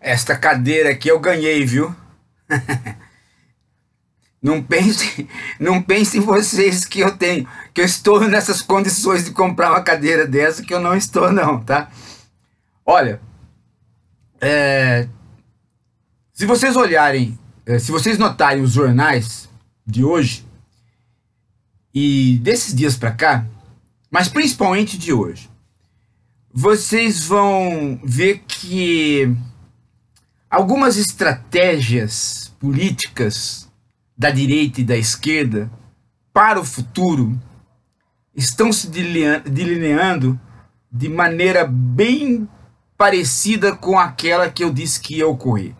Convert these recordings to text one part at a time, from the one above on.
Esta cadeira aqui eu ganhei, viu? Não pense, não pense vocês que eu tenho, que eu estou nessas condições de comprar uma cadeira dessa, que eu não estou não, tá? Olha, é, se vocês olharem, é, se vocês notarem os jornais de hoje e desses dias para cá, mas principalmente de hoje, vocês vão ver que algumas estratégias políticas da direita e da esquerda para o futuro estão se delineando de maneira bem parecida com aquela que eu disse que ia ocorrer.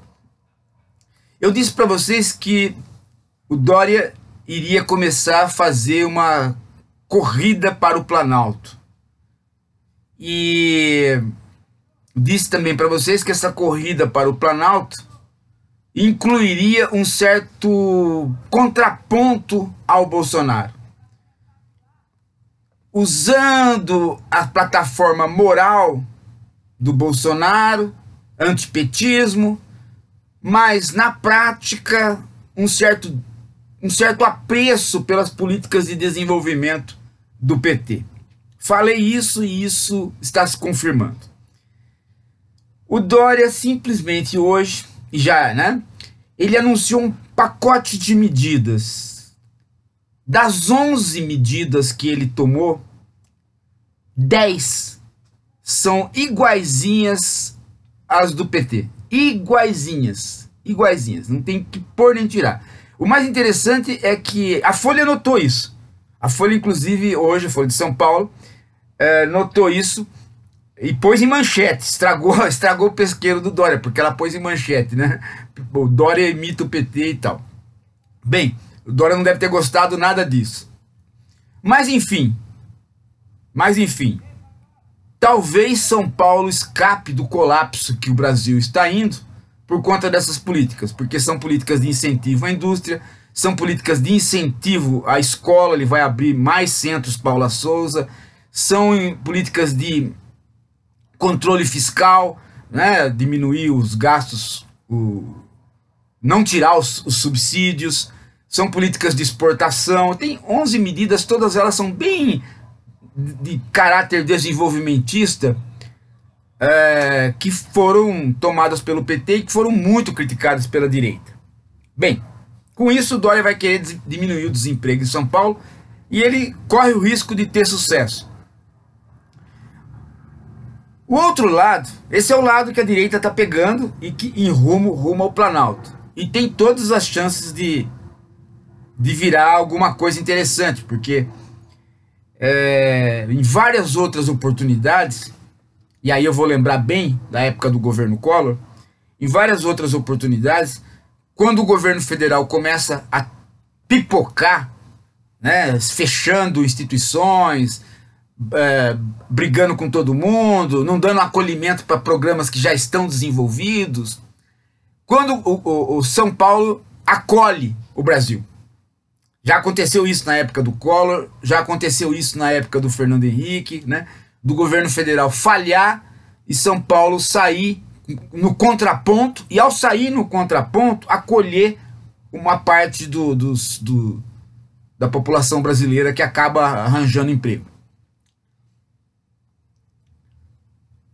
Eu disse para vocês que o Dória iria começar a fazer uma corrida para o Planalto. E Disse também para vocês que essa corrida para o Planalto incluiria um certo contraponto ao Bolsonaro. Usando a plataforma moral do Bolsonaro, antipetismo, mas na prática um certo, um certo apreço pelas políticas de desenvolvimento do PT. Falei isso e isso está se confirmando. O Dória simplesmente hoje, já, né? Ele anunciou um pacote de medidas. Das 11 medidas que ele tomou, 10 são iguaizinhas às do PT. Iguaizinhas. Iguaizinhas. Não tem que pôr nem tirar. O mais interessante é que a Folha notou isso. A Folha, inclusive, hoje, a Folha de São Paulo, é, notou isso e pôs em manchete, estragou, estragou o pesqueiro do Dória, porque ela pôs em manchete, né? O Dória imita o PT e tal. Bem, o Dória não deve ter gostado nada disso. Mas enfim, mas enfim, talvez São Paulo escape do colapso que o Brasil está indo por conta dessas políticas, porque são políticas de incentivo à indústria, são políticas de incentivo à escola, ele vai abrir mais centros Paula Souza, são políticas de controle fiscal, né, diminuir os gastos, o, não tirar os, os subsídios, são políticas de exportação, tem 11 medidas, todas elas são bem de caráter desenvolvimentista, é, que foram tomadas pelo PT e que foram muito criticadas pela direita. Bem, com isso, Dória vai querer diminuir o desemprego em São Paulo e ele corre o risco de ter sucesso. O outro lado, esse é o lado que a direita está pegando e que em rumo, rumo ao Planalto. E tem todas as chances de, de virar alguma coisa interessante, porque é, em várias outras oportunidades, e aí eu vou lembrar bem da época do governo Collor, em várias outras oportunidades, quando o governo federal começa a pipocar, né, fechando instituições, é, brigando com todo mundo, não dando acolhimento para programas que já estão desenvolvidos. Quando o, o, o São Paulo acolhe o Brasil. Já aconteceu isso na época do Collor, já aconteceu isso na época do Fernando Henrique, né? do governo federal falhar e São Paulo sair no contraponto, e ao sair no contraponto, acolher uma parte do, dos, do, da população brasileira que acaba arranjando emprego.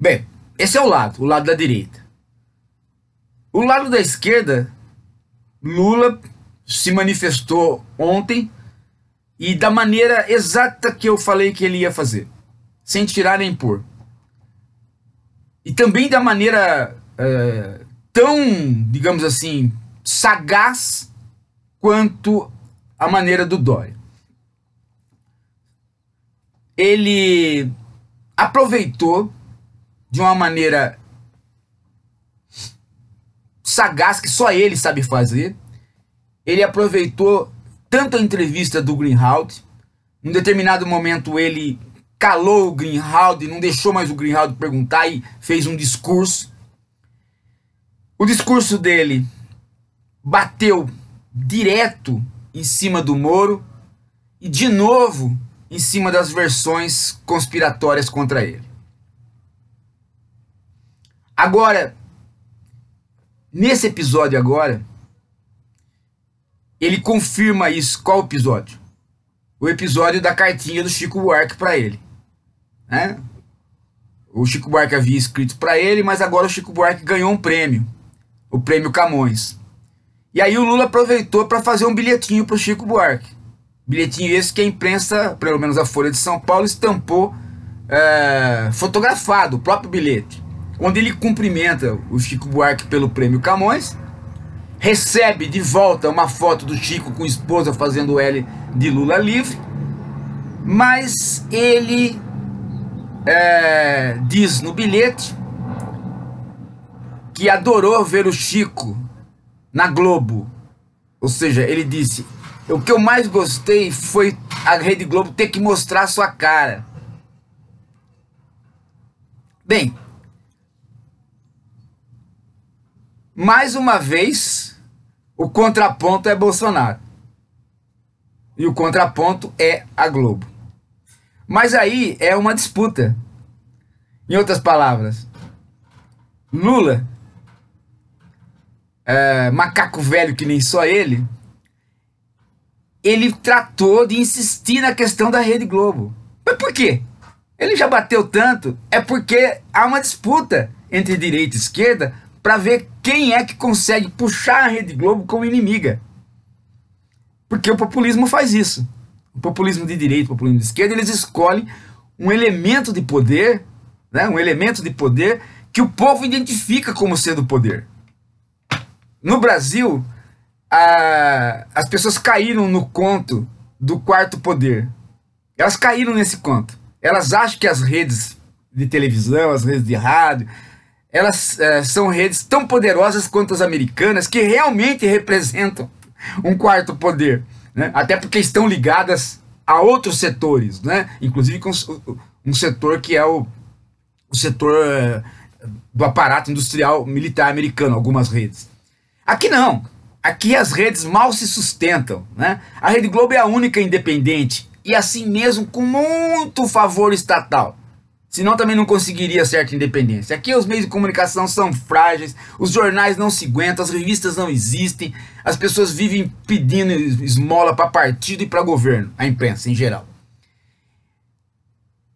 Bem, esse é o lado, o lado da direita. O lado da esquerda, Lula se manifestou ontem e da maneira exata que eu falei que ele ia fazer, sem tirar nem pôr. E também da maneira é, tão, digamos assim, sagaz quanto a maneira do Dória. Ele aproveitou de uma maneira sagaz que só ele sabe fazer. Ele aproveitou tanto a entrevista do Greenhalgh, num determinado momento ele calou o e não deixou mais o Greenhalgh perguntar e fez um discurso. O discurso dele bateu direto em cima do Moro e de novo em cima das versões conspiratórias contra ele. Agora, nesse episódio agora, ele confirma isso. Qual episódio? O episódio da cartinha do Chico Buarque para ele. Né? O Chico Buarque havia escrito para ele, mas agora o Chico Buarque ganhou um prêmio, o prêmio Camões. E aí o Lula aproveitou para fazer um bilhetinho para o Chico Buarque. Bilhetinho esse que a imprensa, pelo menos a Folha de São Paulo, estampou é, fotografado, o próprio bilhete onde ele cumprimenta o Chico Buarque pelo prêmio Camões, recebe de volta uma foto do Chico com esposa fazendo L de Lula livre, mas ele é, diz no bilhete que adorou ver o Chico na Globo. Ou seja, ele disse: o que eu mais gostei foi a Rede Globo ter que mostrar sua cara. Bem, mais uma vez, o contraponto é Bolsonaro. E o contraponto é a Globo. Mas aí é uma disputa. Em outras palavras, Lula, é, macaco velho que nem só ele, ele tratou de insistir na questão da Rede Globo. Mas por quê? Ele já bateu tanto, é porque há uma disputa entre direita e esquerda para ver quem é que consegue puxar a Rede Globo como inimiga? Porque o populismo faz isso. O populismo de direita, o populismo de esquerda, eles escolhem um elemento de poder, né, um elemento de poder que o povo identifica como sendo poder. No Brasil, a, as pessoas caíram no conto do quarto poder. Elas caíram nesse conto. Elas acham que as redes de televisão, as redes de rádio, elas é, são redes tão poderosas quanto as americanas, que realmente representam um quarto poder, né? até porque estão ligadas a outros setores, né? inclusive com um setor que é o, o setor eh, do aparato industrial militar americano, algumas redes. Aqui não, aqui as redes mal se sustentam. Né? A Rede Globo é a única independente, e assim mesmo com muito favor estatal. Senão também não conseguiria certa independência. Aqui os meios de comunicação são frágeis, os jornais não se aguentam, as revistas não existem, as pessoas vivem pedindo esmola para partido e para governo, a imprensa em geral.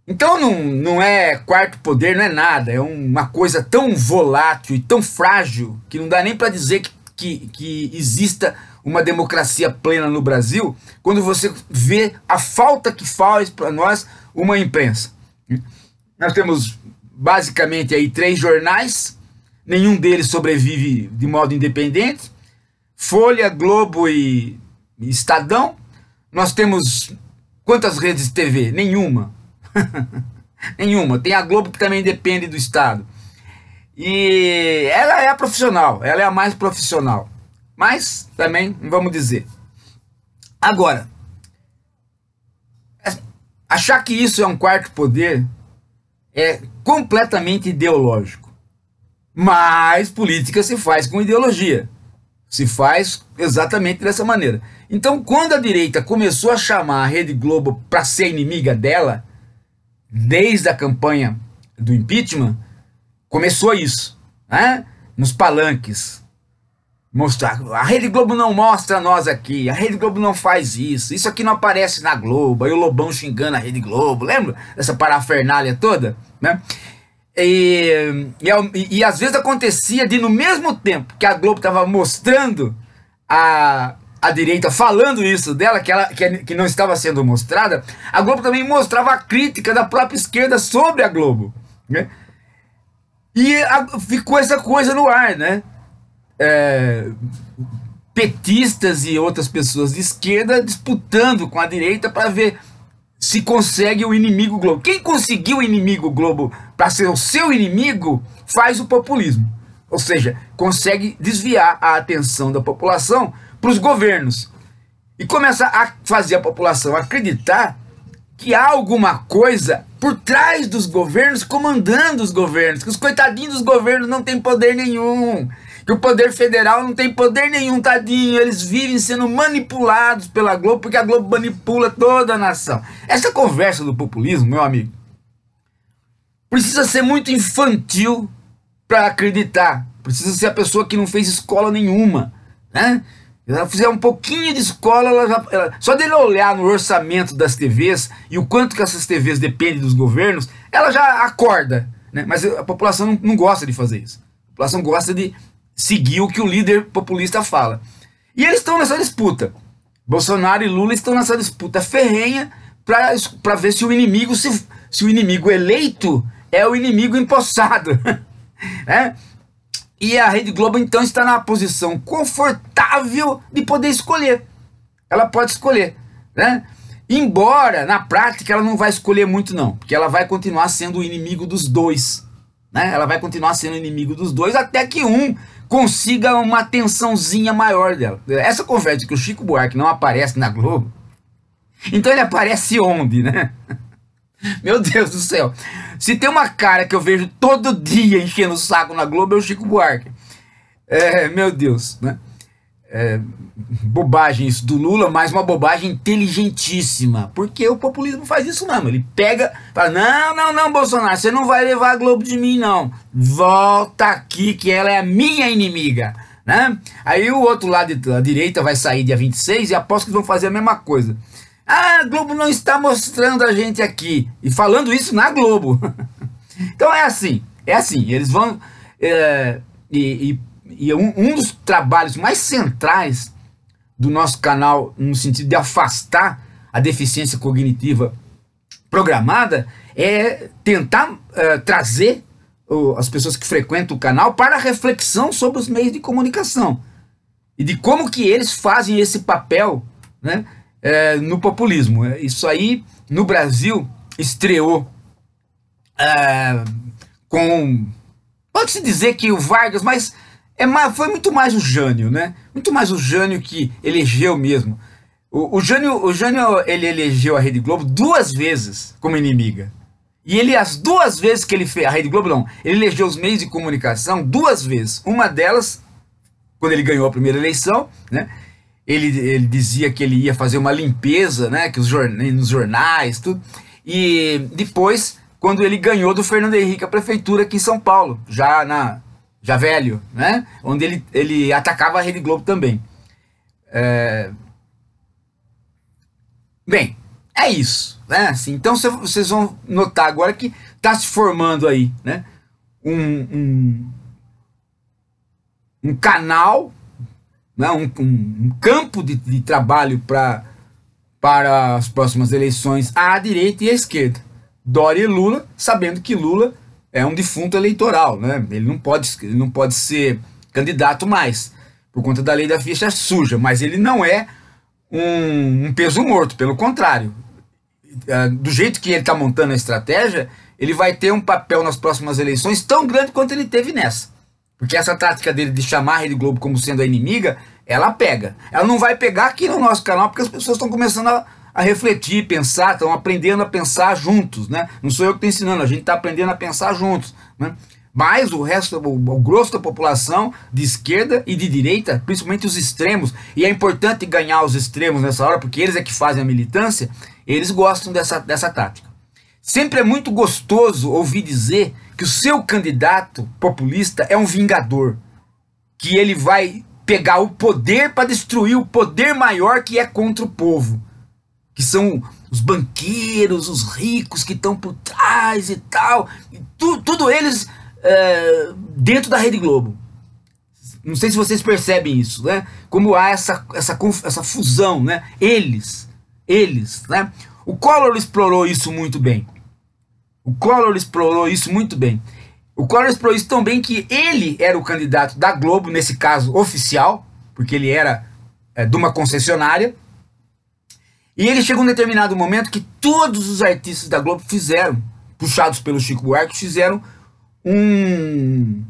Então não, não é quarto poder, não é nada, é uma coisa tão volátil e tão frágil que não dá nem para dizer que, que, que exista uma democracia plena no Brasil quando você vê a falta que faz para nós uma imprensa. Nós temos basicamente aí três jornais, nenhum deles sobrevive de modo independente. Folha, Globo e Estadão. Nós temos quantas redes de TV? Nenhuma. Nenhuma. Tem a Globo que também depende do Estado. E ela é a profissional, ela é a mais profissional. Mas também vamos dizer. Agora, achar que isso é um quarto poder é completamente ideológico. Mas política se faz com ideologia. Se faz exatamente dessa maneira. Então, quando a direita começou a chamar a Rede Globo para ser inimiga dela, desde a campanha do impeachment, começou isso, né? Nos palanques, mostrar. A Rede Globo não mostra nós aqui, a Rede Globo não faz isso, isso aqui não aparece na Globo. Aí o Lobão xingando a Rede Globo, lembra dessa parafernália toda, né? E, e, e às vezes acontecia de no mesmo tempo que a Globo estava mostrando a, a direita falando isso dela, que, ela, que, que não estava sendo mostrada, a Globo também mostrava a crítica da própria esquerda sobre a Globo. Né? E a, ficou essa coisa no ar, né? é, petistas e outras pessoas de esquerda disputando com a direita para ver se consegue o inimigo globo. Quem conseguiu o inimigo globo para ser o seu inimigo faz o populismo. Ou seja, consegue desviar a atenção da população para os governos e começa a fazer a população acreditar que há alguma coisa por trás dos governos comandando os governos, que os coitadinhos dos governos não têm poder nenhum, que o poder federal não tem poder nenhum, tadinho. Eles vivem sendo manipulados pela Globo, porque a Globo manipula toda a nação. Essa conversa do populismo, meu amigo, precisa ser muito infantil para acreditar. Precisa ser a pessoa que não fez escola nenhuma, né? Ela fizer um pouquinho de escola, ela já, ela, só dele olhar no orçamento das TVs e o quanto que essas TVs dependem dos governos, ela já acorda. Né? Mas a população não, não gosta de fazer isso. A população gosta de seguir o que o líder populista fala. E eles estão nessa disputa. Bolsonaro e Lula estão nessa disputa ferrenha para ver se o inimigo se, se o inimigo eleito é o inimigo empossado. é? E a Rede Globo então está na posição confortável de poder escolher. Ela pode escolher, né? Embora na prática ela não vai escolher muito não, porque ela vai continuar sendo o inimigo dos dois, né? Ela vai continuar sendo o inimigo dos dois até que um consiga uma atençãozinha maior dela. Essa conversa que o Chico Buarque não aparece na Globo, então ele aparece onde, né? Meu Deus do céu. Se tem uma cara que eu vejo todo dia enchendo o saco na Globo, é o Chico Buarque. É, meu Deus, né? é, bobagens do Lula, mas uma bobagem inteligentíssima. Porque o populismo faz isso mesmo. Ele pega, fala: não, não, não, Bolsonaro, você não vai levar a Globo de mim, não. Volta aqui que ela é a minha inimiga. Né? Aí o outro lado da direita vai sair dia 26 e aposto que vão fazer a mesma coisa. Ah, a Globo não está mostrando a gente aqui. E falando isso na Globo. então é assim, é assim. Eles vão. É, e, e e um, um dos trabalhos mais centrais do nosso canal, no sentido de afastar a deficiência cognitiva programada, é tentar uh, trazer as pessoas que frequentam o canal para a reflexão sobre os meios de comunicação e de como que eles fazem esse papel né, eh, no populismo. Isso aí, no Brasil, estreou eh, com pode-se dizer que o Vargas, mas é mais, foi muito mais o Jânio, né? Muito mais o Jânio que elegeu mesmo. O, o, Jânio, o Jânio, ele elegeu a Rede Globo duas vezes como inimiga. E ele, as duas vezes que ele fez, a Rede Globo não, ele elegeu os meios de comunicação duas vezes. Uma delas, quando ele ganhou a primeira eleição, né? Ele, ele dizia que ele ia fazer uma limpeza, né? Que os jornais, nos jornais, tudo. E depois, quando ele ganhou do Fernando Henrique a prefeitura aqui em São Paulo, já na já velho, né? Onde ele, ele atacava a Rede Globo também. É... Bem, é isso, né? Assim, então vocês vão notar agora que está se formando aí, né? Um, um, um canal, né? um, um campo de, de trabalho para para as próximas eleições à direita e à esquerda. Dória e Lula, sabendo que Lula é um defunto eleitoral, né? Ele não pode, ele não pode ser candidato mais, por conta da lei da ficha suja, mas ele não é um, um peso morto, pelo contrário. É, do jeito que ele está montando a estratégia, ele vai ter um papel nas próximas eleições tão grande quanto ele teve nessa. Porque essa tática dele de chamar a Rede Globo como sendo a inimiga, ela pega. Ela não vai pegar aqui no nosso canal, porque as pessoas estão começando a a refletir, pensar, estão aprendendo a pensar juntos, né? Não sou eu que estou ensinando, a gente está aprendendo a pensar juntos, né? Mas o resto, o, o, grosso da população de esquerda e de direita, principalmente os extremos, e é importante ganhar os extremos nessa hora, porque eles é que fazem a militância, eles gostam dessa, dessa tática. Sempre é muito gostoso ouvir dizer que o seu candidato populista é um vingador, que ele vai pegar o poder para destruir o poder maior que é contra o povo que são os banqueiros, os ricos que estão por trás e tal, e tu, tudo eles é, dentro da Rede Globo. Não sei se vocês percebem isso, né? Como há essa, essa, essa fusão, né? Eles, eles, né? O Collor explorou isso muito bem. O Collor explorou isso muito bem. O Collor explorou isso tão bem que ele era o candidato da Globo, nesse caso oficial, porque ele era é, de uma concessionária, e ele chega um determinado momento que todos os artistas da Globo fizeram, puxados pelo Chico Buarque, fizeram um,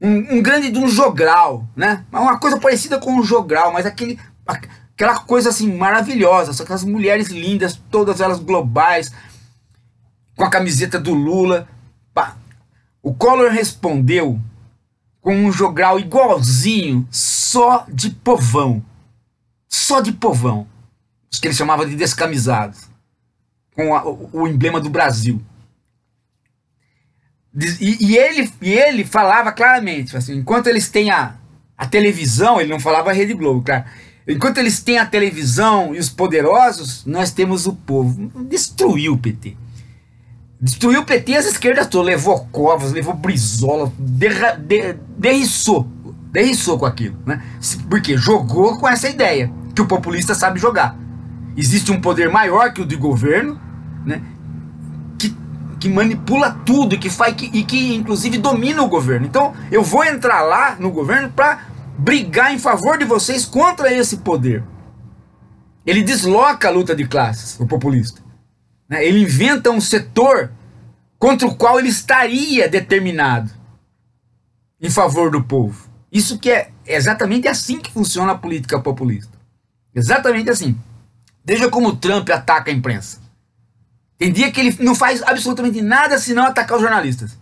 um, um grande de um jogral, né? Uma coisa parecida com um jogral, mas aquele, aquela coisa assim maravilhosa, só que as mulheres lindas, todas elas globais, com a camiseta do Lula. Pá. O Collor respondeu com um jogral igualzinho, só de povão. Só de povão os que ele chamava de descamisados, com a, o, o, emblema do Brasil. E, e, ele, e ele falava claramente, assim, enquanto eles têm a, a televisão, ele não falava Rede Globo, claro. Enquanto eles têm a televisão e os poderosos, nós temos o povo. Destruiu o PT. Destruiu o PT e as esquerdas todas. Levou Covas, levou Brizola, derra, der, derriçou. Derriçou com aquilo, né? Porque jogou com essa ideia que o populista sabe jogar. Existe um poder maior que o de governo, né? Que, que manipula tudo e que, faz, que, e que inclusive domina o governo. Então eu vou entrar lá no governo para brigar em favor de vocês contra esse poder. Ele desloca a luta de classes, o populista. Né? Ele inventa um setor contra o qual ele estaria determinado em favor do povo. Isso que é, é exatamente assim que funciona a política populista. Exatamente assim. Veja como o Trump ataca a imprensa. Tem dia que ele não faz absolutamente nada senão atacar os jornalistas.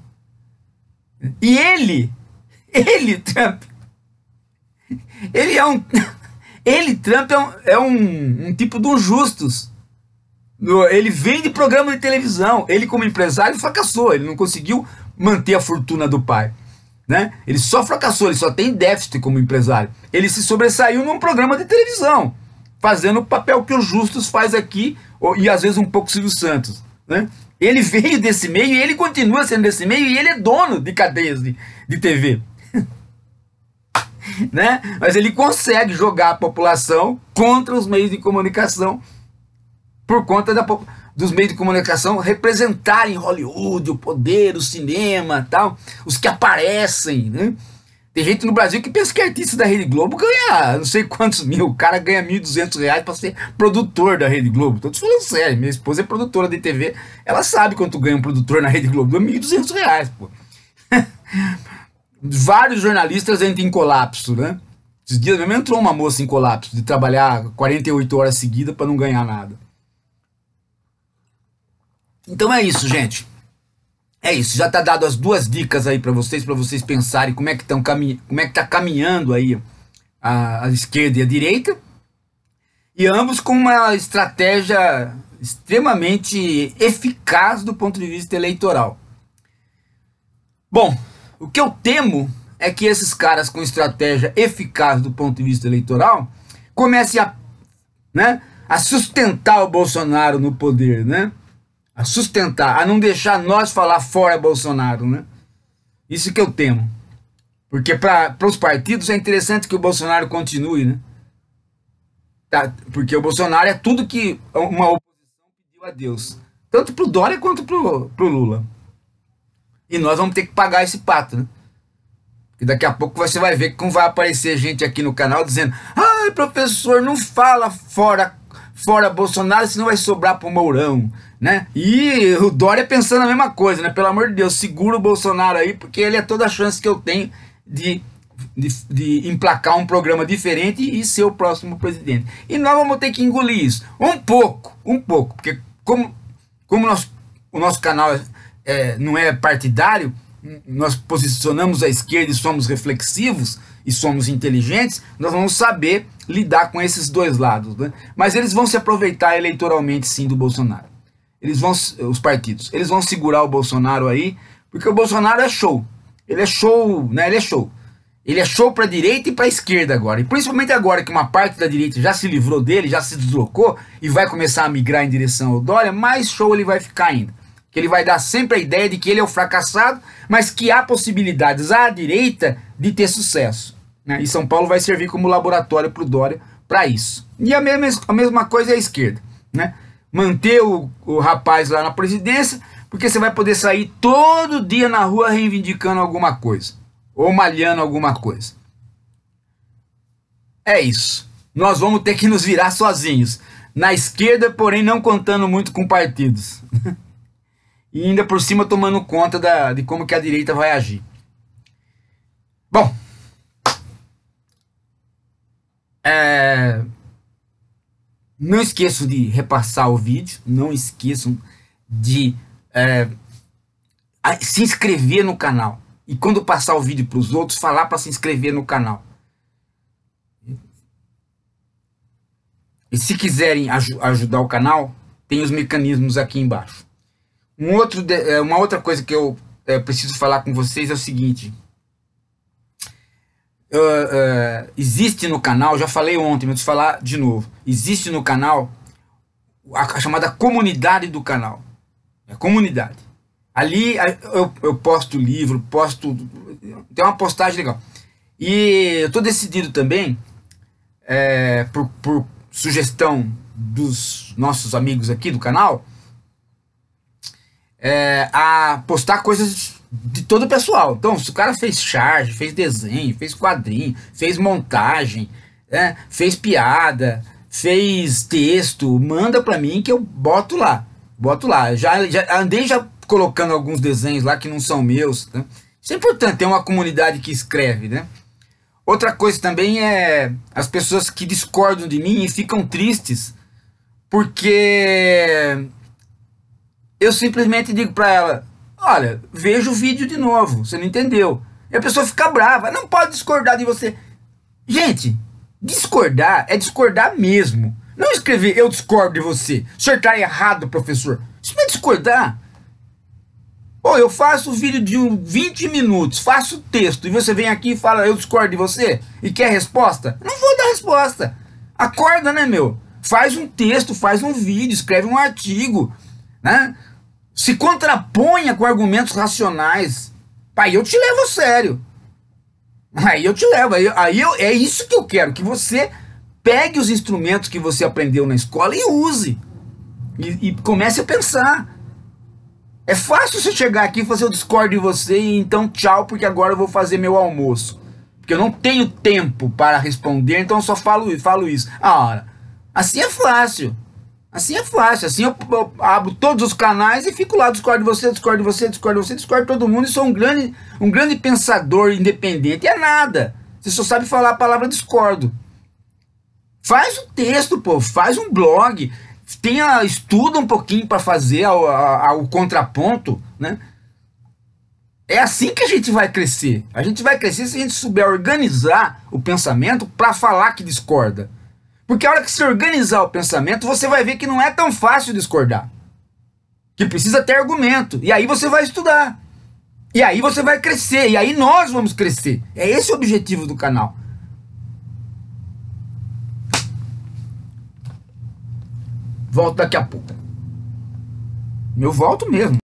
E ele, ele, Trump, ele é um. Ele, Trump, é um, é um, um tipo de um justus. Ele vende programa de televisão. Ele, como empresário, fracassou. Ele não conseguiu manter a fortuna do pai. Né? Ele só fracassou, ele só tem déficit como empresário. Ele se sobressaiu num programa de televisão fazendo o papel que o Justus faz aqui, e às vezes um pouco Silvio Santos. Né? Ele veio desse meio e ele continua sendo desse meio e ele é dono de cadeias de, de TV. né? Mas ele consegue jogar a população contra os meios de comunicação por conta da, dos meios de comunicação representarem Hollywood, o poder, o cinema, tal, os que aparecem, né? Tem gente no Brasil que pensa que é artista da Rede Globo ganha não sei quantos mil. O cara ganha 1.200 reais para ser produtor da Rede Globo. Tô te falando sério. Minha esposa é produtora de TV. Ela sabe quanto ganha um produtor na Rede Globo. Ganha é 1.200 reais, pô. Vários jornalistas entram em colapso, né? Esses dias mesmo entrou uma moça em colapso de trabalhar 48 horas seguidas para não ganhar nada. Então é isso, gente. É isso, já tá dado as duas dicas aí para vocês, para vocês pensarem como é que estão caminhando, como é que tá caminhando aí a, a esquerda e a direita. E ambos com uma estratégia extremamente eficaz do ponto de vista eleitoral. Bom, o que eu temo é que esses caras com estratégia eficaz do ponto de vista eleitoral comecem a, né, a sustentar o Bolsonaro no poder, né? a sustentar, a não deixar nós falar fora Bolsonaro, né? Isso que eu temo. Porque para os partidos é interessante que o Bolsonaro continue, né? Tá, porque o Bolsonaro é tudo que uma oposição pediu a Deus. Tanto pro Dória quanto pro, pro Lula. E nós vamos ter que pagar esse pato, né? E daqui a pouco você vai ver como vai aparecer gente aqui no canal dizendo: ai, professor, não fala fora, fora Bolsonaro, senão vai sobrar pro Mourão né? E o Dória pensando a mesma coisa, né? Pelo amor de Deus, segura o Bolsonaro aí, porque ele é toda a chance que eu tenho de, de, de emplacar um programa diferente e ser o próximo presidente. E nós vamos ter que engolir isso. Um pouco, um pouco, porque como, como o nosso canal é, é, não é partidário, nós posicionamos a esquerda e somos reflexivos e somos inteligentes, nós vamos saber lidar com esses dois lados. Né? Mas eles vão se aproveitar eleitoralmente sim do Bolsonaro. Eles vão, os partidos, eles vão segurar o Bolsonaro aí, porque o Bolsonaro é show. Ele é show, né? Ele é show. Ele é show para direita e para esquerda agora. E principalmente agora que uma parte da direita já se livrou dele, já se deslocou e vai começar a migrar em direção ao Dória, mais show ele vai ficar ainda. Que ele vai dar sempre a ideia de que ele é o fracassado, mas que há possibilidades à direita de ter sucesso. Né? E São Paulo vai servir como laboratório para o Dória para isso. E a mesma, a mesma coisa é a esquerda. Né? manter o, o rapaz lá na presidência, porque você vai poder sair todo dia na rua reivindicando alguma coisa ou malhando alguma coisa. É isso. Nós vamos ter que nos virar sozinhos. Na esquerda, porém, não contando muito com partidos. e ainda por cima tomando conta da, de como que a direita vai agir. Bom. É, não esqueçam de repassar o vídeo, não esqueçam de é, se inscrever no canal. E quando passar o vídeo para os outros, falar para se inscrever no canal. E se quiserem aj ajudar o canal, tem os mecanismos aqui embaixo. Um outro, é, uma outra coisa que eu é, preciso falar com vocês é o seguinte uh, existe no canal, já falei ontem, mas vou falar de novo. Existe no canal a, a chamada comunidade do canal. É comunidade. Ali eu, eu posto livro, posto. Tem uma postagem legal. E eu estou decidido também, é, por, por sugestão dos nossos amigos aqui do canal, é, a postar coisas de todo o pessoal. Então, se o cara fez charge, fez desenho, fez quadrinho, fez montagem, né, fez piada, fez texto, manda para mim que eu boto lá. Boto lá. Já, já andei já colocando alguns desenhos lá que não são meus. Né? Isso é importante, ter uma comunidade que escreve, né? Outra coisa também é as pessoas que discordam de mim e ficam tristes porque eu simplesmente digo para ela: Olha, veja o vídeo de novo, você não entendeu. E a pessoa fica brava, não pode discordar de você. Gente, discordar é discordar mesmo. Não escrever eu discordo de você. O senhor tá errado, professor. Isso é discordar. Ou eu faço um vídeo de um 20 minutos, faço texto, e você vem aqui e fala eu discordo de você e quer resposta? Não vou dar resposta. Acorda, né, meu? Faz um texto, faz um vídeo, escreve um artigo, né? se contraponha com argumentos racionais. Aí eu te levo a sério. Aí eu te levo. Aí, eu, aí eu, é isso que eu quero: que você pegue os instrumentos que você aprendeu na escola e use. E, e comece a pensar. É fácil você chegar aqui e fazer o discordo de você e então tchau, porque agora eu vou fazer meu almoço. Porque eu não tenho tempo para responder, então eu só falo, falo isso. Ah, assim é fácil. Assim é fácil, assim eu, eu, abro todos os canais e fico lá, discordo de você, discordo de você, discordo de você, discordo de todo mundo e sou um grande, um grande pensador independente. É nada. Você só sabe falar a palavra discordo. Faz um texto, pô, faz um blog, tenha, estuda um pouquinho para fazer a, a, a, o contraponto, né? É assim que a gente vai crescer. A gente vai crescer se a gente souber organizar o pensamento para falar que discorda. Porque a hora que se organizar o pensamento, você vai ver que não é tão fácil discordar. Que precisa ter argumento. E aí você vai estudar. E aí você vai crescer. E aí nós vamos crescer. É esse o objetivo do canal. Volto daqui a pouco. Eu volto mesmo.